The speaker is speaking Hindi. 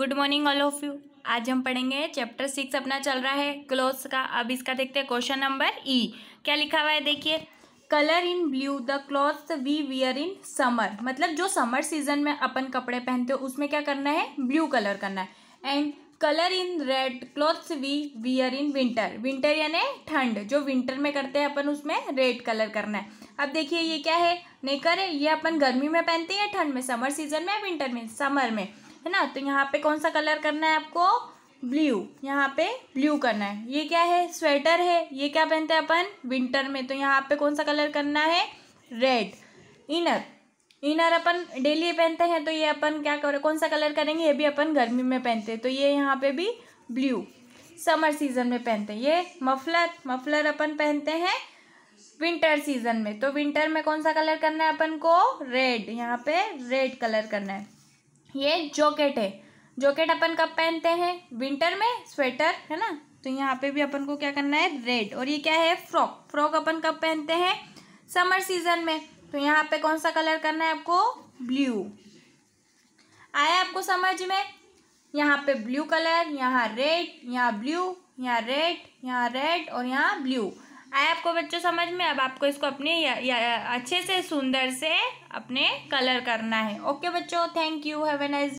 good morning all of you आज हम पढ़ेंगे चैप्टर सिक्स अपना चल रहा है क्लोज का अब इसका देखते हैं क्वेश्चन नंबर ई क्या लिखा हुआ है देखिए colour in blue the cloth we wear in summer मतलब जो समर सीजन में अपन कपड़े पहनते हो उसमें क्या करना है ब्लू कलर करना है and colour in red clothes we wear in winter winter यानी ठंड जो विंटर में करते हैं अपन उसमें रेड कलर करना है अब देखिए ये क्या है नेकर है ये अपन गर्मी में पहनते हैं या ठंड में समर सीजन में विंटर में समर में है ना तो यहाँ पे कौन सा कलर करना है आपको ब्लू यहाँ पे ब्लू करना है ये क्या है स्वेटर है ये क्या पहनते हैं अपन विंटर में तो यहाँ पे कौन सा कलर करना है रेड इनर इनर अपन डेली पहनते हैं तो ये अपन क्या करें कौन सा कलर करेंगे ये भी अपन गर्मी में पहनते हैं तो ये यहाँ पे भी ब्लू समर सीजन में पहनते हैं ये मफलर मफलर अपन पहनते हैं विंटर सीजन में तो विंटर में कौन सा कलर करना है अपन को रेड यहाँ पे रेड कलर करना है ये जॉकेट है जॉकेट अपन कब पहनते हैं विंटर में स्वेटर है ना तो यहाँ पे भी अपन को क्या करना है रेड और ये क्या है फ्रॉक फ्रॉक अपन कब पहनते हैं समर सीजन में तो यहाँ पे कौन सा कलर करना है आपको ब्लू आया आपको समझ में यहाँ पे ब्लू कलर यहाँ रेड यहाँ ब्लू यहाँ रेड यहाँ रेड और यहाँ ब्लू आया आपको बच्चों समझ में अब आपको इसको अपने या, या, अच्छे से सुंदर से अपने कलर करना है ओके बच्चों thank you have a nice